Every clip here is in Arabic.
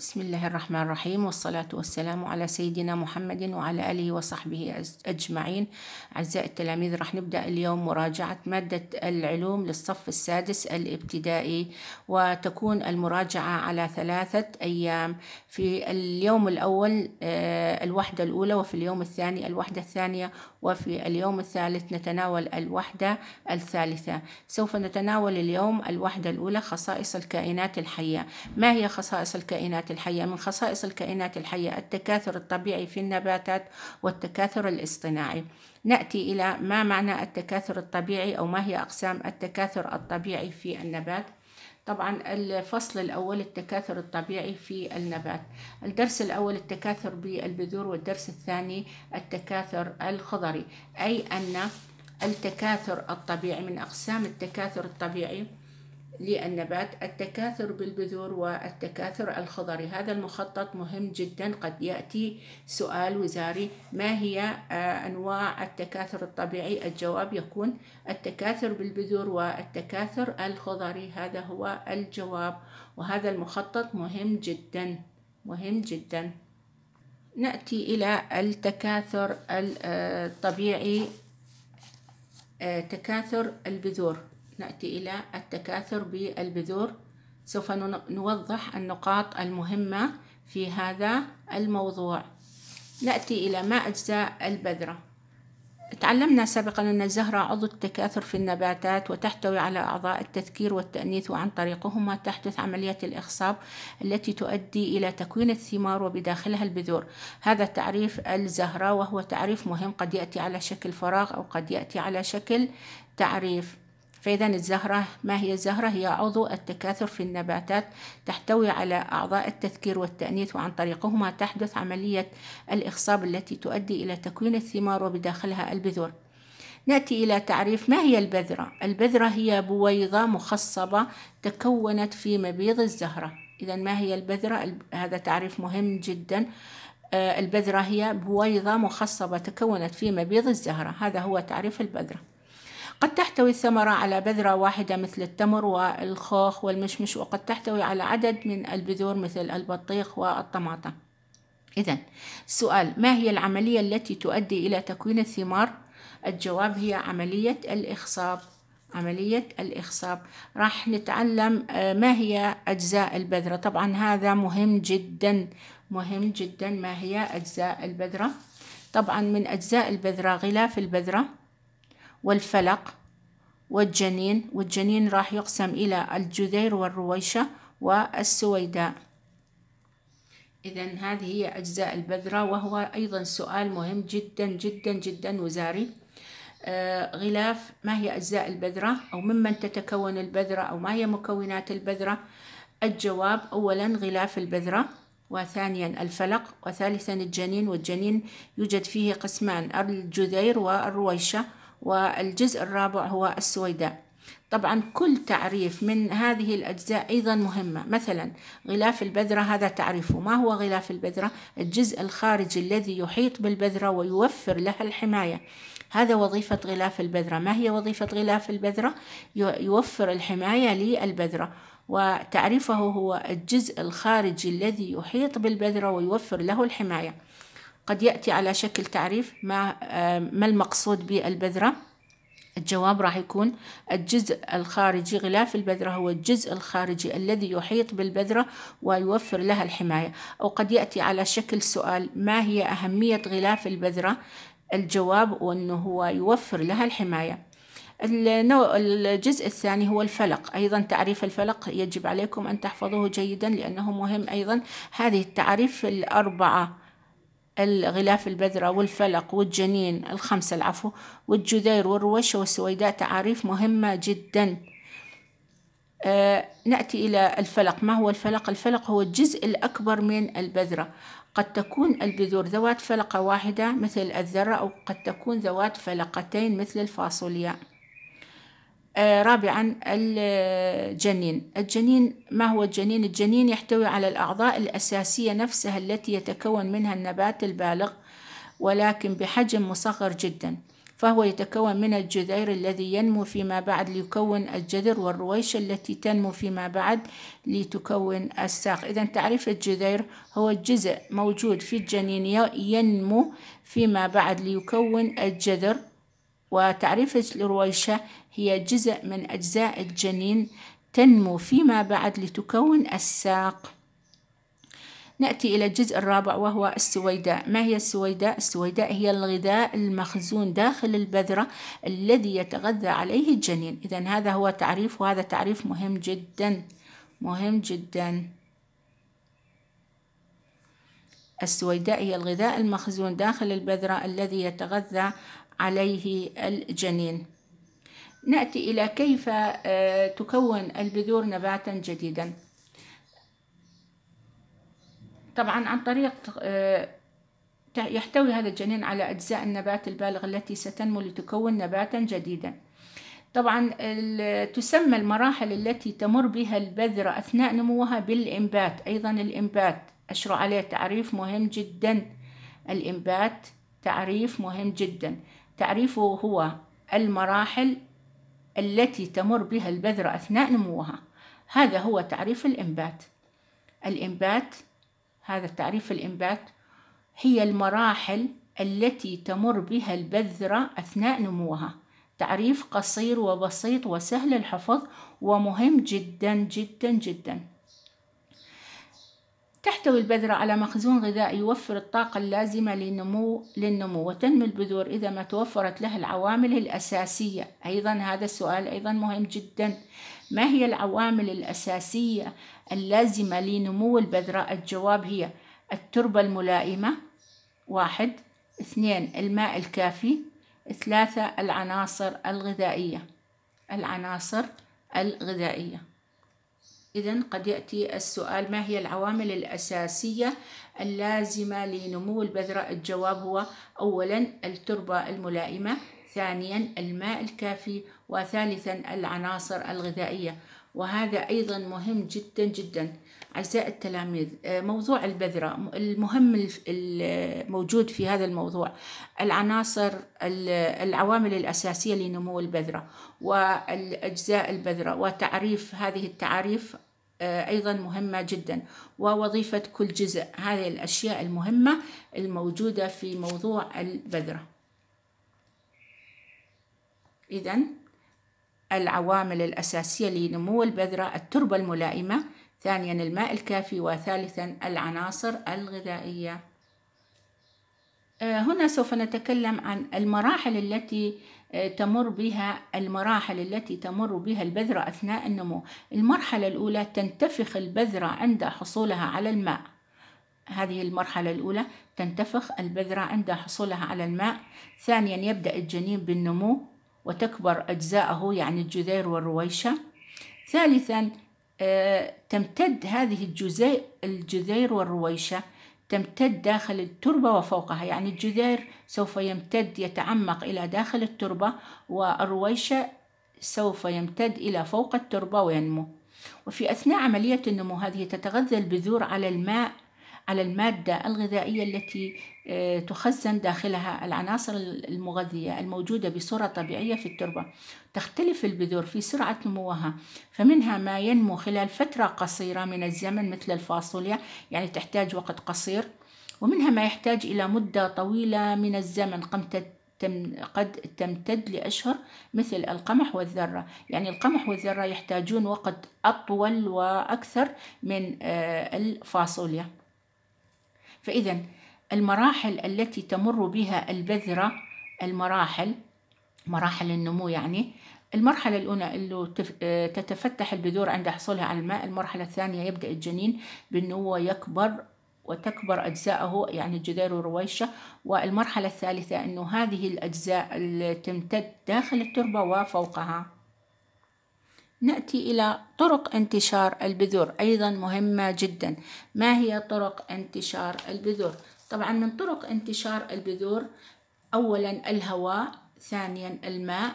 بسم الله الرحمن الرحيم والصلاة والسلام على سيدنا محمد وعلى آله وصحبه أجمعين أعزائي التلاميذ راح نبدأ اليوم مراجعة مادة العلوم للصف السادس الابتدائي وتكون المراجعة على ثلاثة أيام في اليوم الأول آه، الوحدة الأولى وفي اليوم الثاني الوحدة الثانية وفي اليوم الثالث نتناول الوحدة الثالثة سوف نتناول اليوم الوحدة الأولى خصائص الكائنات الحية ما هي خصائص الكائنات الحية من خصائص الكائنات الحية التكاثر الطبيعي في النباتات والتكاثر الاصطناعي نأتي إلى ما معنى التكاثر الطبيعي أو ما هي أقسام التكاثر الطبيعي في النبات طبعا الفصل الأول التكاثر الطبيعي في النبات الدرس الأول التكاثر بالبذور والدرس الثاني التكاثر الخضري أي أن التكاثر الطبيعي من أقسام التكاثر الطبيعي للنبات التكاثر بالبذور والتكاثر الخضري هذا المخطط مهم جدا قد يأتي سؤال وزاري ما هي آه، أنواع التكاثر الطبيعي الجواب يكون التكاثر بالبذور والتكاثر الخضري هذا هو الجواب وهذا المخطط مهم جدا مهم جدا نأتي إلى التكاثر آه، الطبيعي آه، تكاثر البذور نأتي إلى التكاثر بالبذور سوف نوضح النقاط المهمة في هذا الموضوع نأتي إلى ما أجزاء البذرة تعلمنا سابقا أن الزهرة عضو التكاثر في النباتات وتحتوي على أعضاء التذكير والتأنيث وعن طريقهما تحدث عملية الإخصاب التي تؤدي إلى تكوين الثمار وبداخلها البذور هذا تعريف الزهرة وهو تعريف مهم قد يأتي على شكل فراغ أو قد يأتي على شكل تعريف فإذا الزهرة ما هي الزهرة هي عضو التكاثر في النباتات تحتوي على أعضاء التذكير والتأنيث وعن طريقهما تحدث عملية الإخصاب التي تؤدي إلى تكوين الثمار وبداخلها البذور نأتي إلى تعريف ما هي البذرة البذرة هي بويضة مخصبة تكونت في مبيض الزهرة إذا ما هي البذرة هذا تعريف مهم جدا آه، البذرة هي بويضة مخصبة تكونت في مبيض الزهرة هذا هو تعريف البذرة قد تحتوي الثمرة على بذرة واحدة مثل التمر والخوخ والمشمش وقد تحتوي على عدد من البذور مثل البطيخ والطماطم إذا السؤال ما هي العملية التي تؤدي إلى تكوين الثمار؟ الجواب هي عملية الإخصاب عملية الإخصاب راح نتعلم آه، ما هي أجزاء البذرة طبعا هذا مهم جدا مهم جدا ما هي أجزاء البذرة طبعا من أجزاء البذرة غلاف البذرة والفلق والجنين والجنين راح يقسم إلى الجذير والرويشة والسويداء إذا هذه هي أجزاء البذرة وهو أيضا سؤال مهم جدا جدا جدا وزاري آه، غلاف ما هي أجزاء البذرة أو ممن تتكون البذرة أو ما هي مكونات البذرة الجواب أولا غلاف البذرة وثانيا الفلق وثالثا الجنين والجنين يوجد فيه قسمان الجذير والرويشة والجزء الرابع هو السويداء طبعا كل تعريف من هذه الأجزاء أيضا مهمة مثلا غلاف البذرة هذا تعريفه ما هو غلاف البذرة؟ الجزء الخارجي الذي يحيط بالبذرة ويوفر لها الحماية هذا وظيفة غلاف البذرة ما هي وظيفة غلاف البذرة؟ يوفر الحماية للبذرة وتعريفه هو الجزء الخارجي الذي يحيط بالبذرة ويوفر له الحماية قد يأتي على شكل تعريف ما ما المقصود بالبذرة الجواب راح يكون الجزء الخارجي غلاف البذرة هو الجزء الخارجي الذي يحيط بالبذرة ويوفر لها الحماية أو قد يأتي على شكل سؤال ما هي أهمية غلاف البذرة الجواب أنه هو يوفر لها الحماية الجزء الثاني هو الفلق أيضا تعريف الفلق يجب عليكم أن تحفظوه جيدا لأنه مهم أيضا هذه التعريف الأربعة الغلاف البذرة والفلق والجنين الخمسة العفو والجذير والرويشة والسويداء تعاريف مهمة جدا آه نأتي إلى الفلق ما هو الفلق؟ الفلق هو الجزء الأكبر من البذرة قد تكون البذور ذوات فلقة واحدة مثل الذرة أو قد تكون ذوات فلقتين مثل الفاصوليا آه، رابعا الجنين الجنين ما هو الجنين؟ الجنين يحتوي على الأعضاء الأساسية نفسها التي يتكون منها النبات البالغ ولكن بحجم مصغر جدا فهو يتكون من الجذير الذي ينمو فيما بعد ليكون الجذر والرويشة التي تنمو فيما بعد لتكون الساق إذا تعريف الجذير هو الجزء موجود في الجنين ينمو فيما بعد ليكون الجذر وتعريف الرويشة هي جزء من أجزاء الجنين تنمو فيما بعد لتكون الساق نأتي إلى الجزء الرابع وهو السويداء ما هي السويداء؟ السويداء هي الغذاء المخزون داخل البذرة الذي يتغذى عليه الجنين إذا هذا هو تعريف وهذا تعريف مهم جدا مهم جدا السويداء هي الغذاء المخزون داخل البذرة الذي يتغذى عليه الجنين نأتي إلى كيف آه، تكون البذور نباتا جديدا طبعا عن طريق آه، يحتوي هذا الجنين على أجزاء النبات البالغ التي ستنمو لتكون نباتا جديدا طبعا تسمى المراحل التي تمر بها البذرة أثناء نموها بالإنبات أيضا الإنبات أشرع عليه تعريف مهم جدا الإنبات تعريف مهم جدا تعريفه هو المراحل التي تمر بها البذرة أثناء نموها هذا هو تعريف الإنبات الإنبات هذا تعريف الإنبات هي المراحل التي تمر بها البذرة أثناء نموها تعريف قصير وبسيط وسهل الحفظ ومهم جدا جدا جدا تحتوي البذرة على مخزون غذائي يوفر الطاقة اللازمة للنمو للنمو وتنمو البذور إذا ما توفرت لها العوامل الأساسية أيضا هذا السؤال أيضا مهم جدا ما هي العوامل الأساسية اللازمة لنمو البذرة الجواب هي التربة الملائمة واحد اثنين الماء الكافي ثلاثة العناصر الغذائية العناصر الغذائية إذا قد يأتي السؤال ما هي العوامل الأساسية اللازمة لنمو البذرة؟ الجواب هو أولا التربة الملائمة، ثانيا الماء الكافي، وثالثا العناصر الغذائية وهذا أيضا مهم جدا جدا أعزائي التلاميذ آه، موضوع البذرة المهم الموجود في هذا الموضوع العناصر العوامل الأساسية لنمو البذرة والأجزاء البذرة وتعريف هذه التعاريف آه، أيضا مهمة جدا ووظيفة كل جزء هذه الأشياء المهمة الموجودة في موضوع البذرة إذا العوامل الأساسية لنمو البذرة التربة الملائمة ثانيا الماء الكافي وثالثا العناصر الغذائية آه، هنا سوف نتكلم عن المراحل التي آه، تمر بها المراحل التي تمر بها البذرة أثناء النمو المرحلة الأولى تنتفخ البذرة عند حصولها على الماء هذه المرحلة الأولى تنتفخ البذرة عند حصولها على الماء ثانيا يبدأ الجنين بالنمو وتكبر أجزاءه يعني الجذير والرويشة ثالثا آه، تمتد هذه الجذير والرويشة تمتد داخل التربة وفوقها يعني الجذير سوف يمتد يتعمق إلى داخل التربة والرويشة سوف يمتد إلى فوق التربة وينمو وفي أثناء عملية النمو هذه تتغذى البذور على الماء على المادة الغذائية التي آه، تخزن داخلها العناصر المغذية الموجودة بصورة طبيعية في التربة تختلف البذور في سرعة نموها فمنها ما ينمو خلال فترة قصيرة من الزمن مثل الفاصوليا يعني تحتاج وقت قصير ومنها ما يحتاج إلى مدة طويلة من الزمن قد تمتد لأشهر مثل القمح والذرة يعني القمح والذرة يحتاجون وقت أطول وأكثر من آه، الفاصوليا فإذا المراحل التي تمر بها البذرة المراحل مراحل النمو يعني المرحلة الأولى اللي آه، تتفتح البذور عند حصولها على الماء المرحلة الثانية يبدأ الجنين بالنمو يكبر وتكبر أجزاءه يعني الجذير والرويشة والمرحلة الثالثة أنه هذه الأجزاء تمتد داخل التربة وفوقها نأتي إلى طرق انتشار البذور أيضا مهمة جدا ما هي طرق انتشار البذور؟ طبعا من طرق انتشار البذور أولا الهواء ثانيا الماء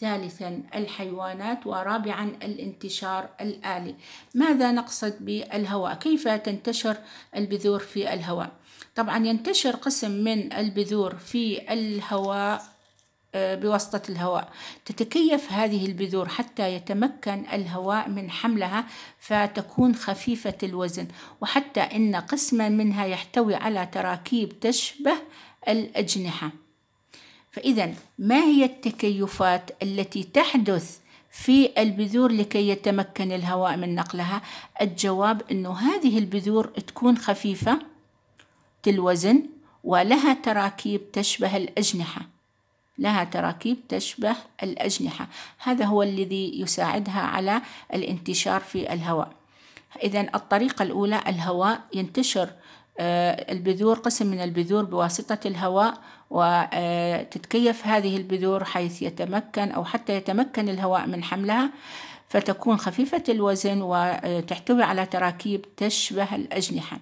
ثالثا الحيوانات ورابعا الانتشار الآلي ماذا نقصد بالهواء كيف تنتشر البذور في الهواء طبعا ينتشر قسم من البذور في الهواء آه، بواسطة الهواء تتكيف هذه البذور حتى يتمكن الهواء من حملها فتكون خفيفة الوزن وحتى إن قسما منها يحتوي على تراكيب تشبه الأجنحة فإذا ما هي التكيفات التي تحدث في البذور لكي يتمكن الهواء من نقلها الجواب أنه هذه البذور تكون خفيفة الوزن ولها تراكيب تشبه الأجنحة لها تراكيب تشبه الأجنحة هذا هو الذي يساعدها على الانتشار في الهواء إذا الطريقة الأولى الهواء ينتشر آه، البذور قسم من البذور بواسطة الهواء وتتكيف آه، هذه البذور حيث يتمكن أو حتى يتمكن الهواء من حملها فتكون خفيفة الوزن وتحتوي على تراكيب تشبه الأجنحة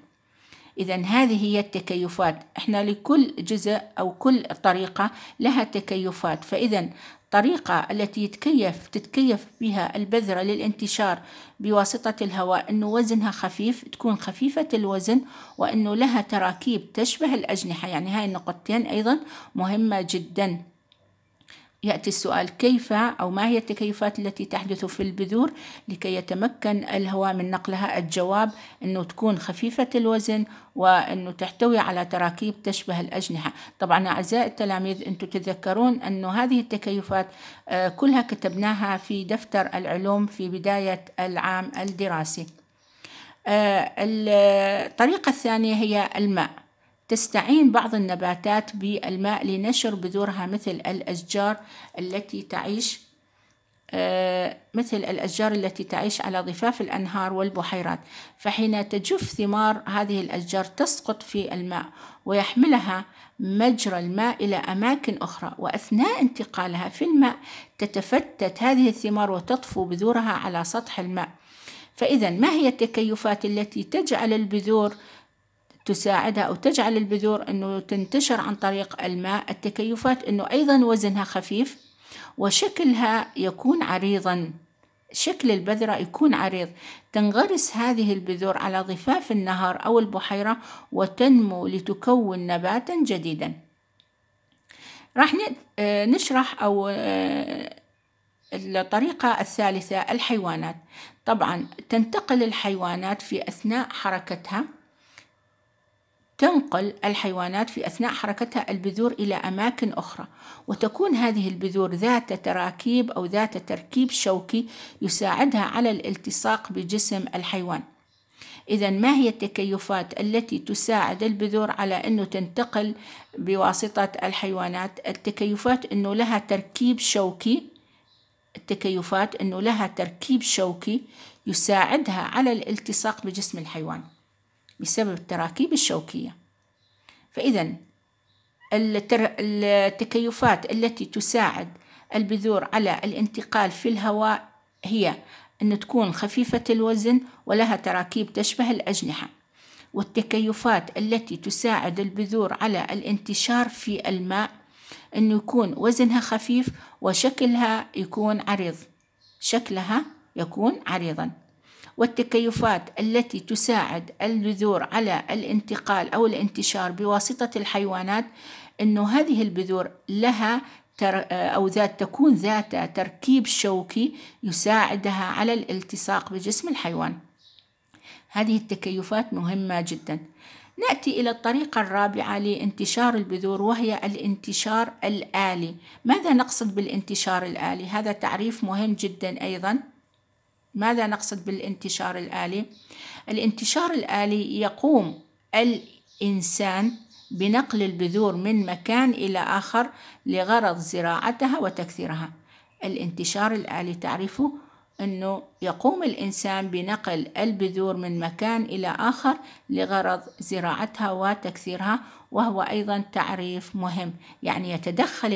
إذا هذه هي التكيفات احنا لكل جزء أو كل طريقة لها تكيفات فإذا الطريقة التي يتكيف تتكيف بها البذرة للانتشار بواسطة الهواء أنه وزنها خفيف تكون خفيفة الوزن وأنه لها تراكيب تشبه الأجنحة يعني هاي النقطتين أيضا مهمة جداً يأتي السؤال كيف أو ما هي التكيفات التي تحدث في البذور لكي يتمكن الهواء من نقلها الجواب أنه تكون خفيفة الوزن وأنه تحتوي على تراكيب تشبه الأجنحة طبعا أعزائي التلاميذ أنتم تذكرون أنه هذه التكيفات آه، كلها كتبناها في دفتر العلوم في بداية العام الدراسي آه، الطريقة الثانية هي الماء تستعين بعض النباتات بالماء لنشر بذورها مثل الأشجار التي تعيش آه، مثل الأشجار التي تعيش على ضفاف الأنهار والبحيرات فحين تجف ثمار هذه الأشجار تسقط في الماء ويحملها مجرى الماء إلى أماكن أخرى وأثناء انتقالها في الماء تتفتت هذه الثمار وتطفو بذورها على سطح الماء فإذا ما هي التكيفات التي تجعل البذور تساعدها أو تجعل البذور أنه تنتشر عن طريق الماء التكيفات أنه أيضا وزنها خفيف وشكلها يكون عريضا شكل البذرة يكون عريض تنغرس هذه البذور على ضفاف النهر أو البحيرة وتنمو لتكون نباتا جديدا راح آه، نشرح أو آه، الطريقة الثالثة الحيوانات طبعا تنتقل الحيوانات في أثناء حركتها تنقل الحيوانات في أثناء حركتها البذور إلى أماكن أخرى وتكون هذه البذور ذات تراكيب أو ذات تركيب شوكي يساعدها على الالتصاق بجسم الحيوان إذا ما هي التكيفات التي تساعد البذور على أنه تنتقل بواسطة الحيوانات التكيفات أنه لها تركيب شوكي التكيفات أنه لها تركيب شوكي يساعدها على الالتصاق بجسم الحيوان بسبب التراكيب الشوكية فإذا التكيفات التي تساعد البذور على الانتقال في الهواء هي أن تكون خفيفة الوزن ولها تراكيب تشبه الأجنحة والتكيفات التي تساعد البذور على الانتشار في الماء أنه يكون وزنها خفيف وشكلها يكون عريض شكلها يكون عريضا والتكيفات التي تساعد البذور على الانتقال أو الانتشار بواسطة الحيوانات أنه هذه البذور لها أو ذات تكون ذات تركيب شوكي يساعدها على الالتصاق بجسم الحيوان هذه التكيفات مهمة جدا نأتي إلى الطريقة الرابعة لانتشار البذور وهي الانتشار الآلي ماذا نقصد بالانتشار الآلي؟ هذا تعريف مهم جدا أيضا ماذا نقصد بالانتشار الآلي؟ الانتشار الآلي يقوم الإنسان بنقل البذور من مكان إلى آخر لغرض زراعتها وتكثيرها الانتشار الآلي تعرفه أنه يقوم الإنسان بنقل البذور من مكان إلى آخر لغرض زراعتها وتكثيرها وهو أيضا تعريف مهم يعني يتدخل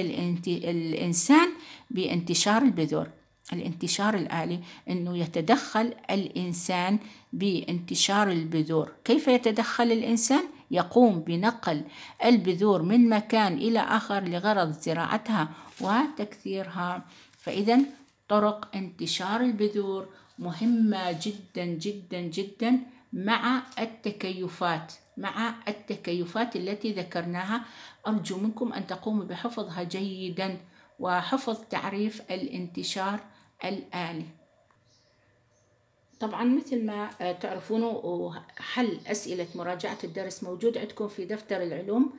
الإنسان بانتشار البذور الانتشار الآلي أنه يتدخل الإنسان بانتشار البذور كيف يتدخل الإنسان؟ يقوم بنقل البذور من مكان إلى آخر لغرض زراعتها وتكثيرها فإذا طرق انتشار البذور مهمة جدا جدا جدا مع التكيفات مع التكيفات التي ذكرناها أرجو منكم أن تقوموا بحفظها جيداً وحفظ تعريف الانتشار الآلي طبعا مثل ما آه، تعرفون وحل أسئلة مراجعة الدرس موجود عندكم في دفتر العلوم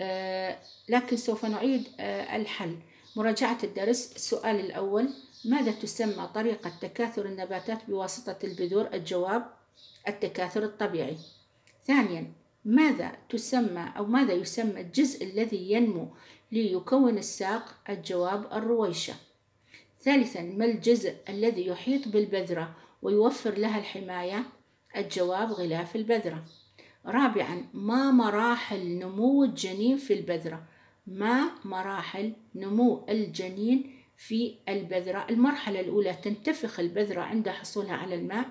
آه، لكن سوف نعيد آه، الحل مراجعة الدرس السؤال الأول ماذا تسمى طريقة تكاثر النباتات بواسطة البذور الجواب التكاثر الطبيعي ثانيا ماذا تسمى أو ماذا يسمى الجزء الذي ينمو ليكون الساق الجواب الرويشة ثالثا ما الجزء الذي يحيط بالبذرة ويوفر لها الحماية الجواب غلاف البذرة رابعا ما مراحل نمو الجنين في البذرة ما مراحل نمو الجنين في البذرة المرحلة الأولى تنتفخ البذرة عند حصولها على الماء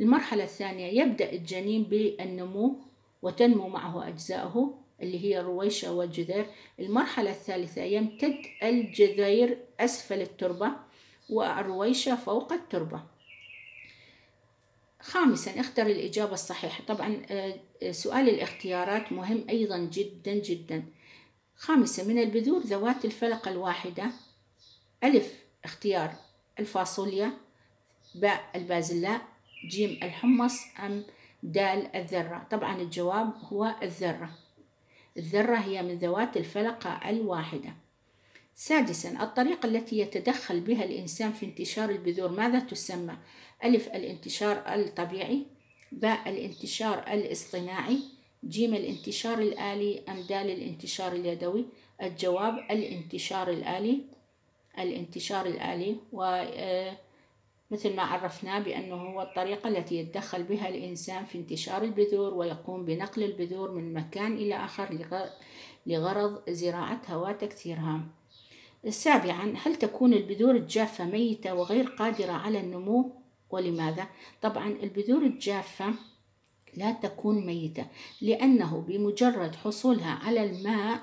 المرحلة الثانية يبدأ الجنين بالنمو وتنمو معه أجزاؤه اللي هي رويشة والجذير المرحلة الثالثة يمتد الجذير أسفل التربة والرويشة فوق التربة خامسا اختر الإجابة الصحيحة طبعا آه، آه، سؤال الاختيارات مهم أيضا جدا جدا خامسا من البذور ذوات الفلقة الواحدة ألف اختيار الفاصوليا باء البازلاء جيم الحمص أم دال الذرة طبعا الجواب هو الذرة الذرة هي من ذوات الفلقة الواحدة سادسا الطريقة التي يتدخل بها الإنسان في انتشار البذور ماذا تسمى؟ ألف الانتشار الطبيعي باء الانتشار الاصطناعي جيم الانتشار الآلي أم دال الانتشار اليدوي الجواب الانتشار الآلي الانتشار الآلي و آه، مثل ما عرفنا بأنه هو الطريقة التي يتدخل بها الإنسان في انتشار البذور ويقوم بنقل البذور من مكان إلى آخر لغرض زراعتها وتكثيرها سابعا هل تكون البذور الجافة ميتة وغير قادرة على النمو ولماذا؟ طبعا البذور الجافة لا تكون ميتة لأنه بمجرد حصولها على الماء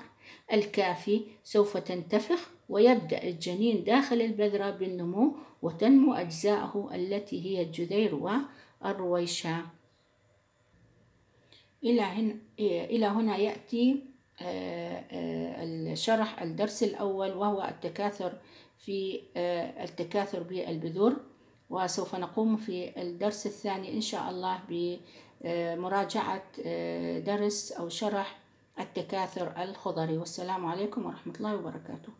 الكافي سوف تنتفخ ويبدأ الجنين داخل البذرة بالنمو وتنمو أجزاءه التي هي الجذير والرويشة إلى هنا, يأتي آه، آه، الشرح الدرس الأول وهو التكاثر في آه، التكاثر بالبذور وسوف نقوم في الدرس الثاني إن شاء الله بمراجعة درس أو شرح التكاثر الخضري والسلام عليكم ورحمة الله وبركاته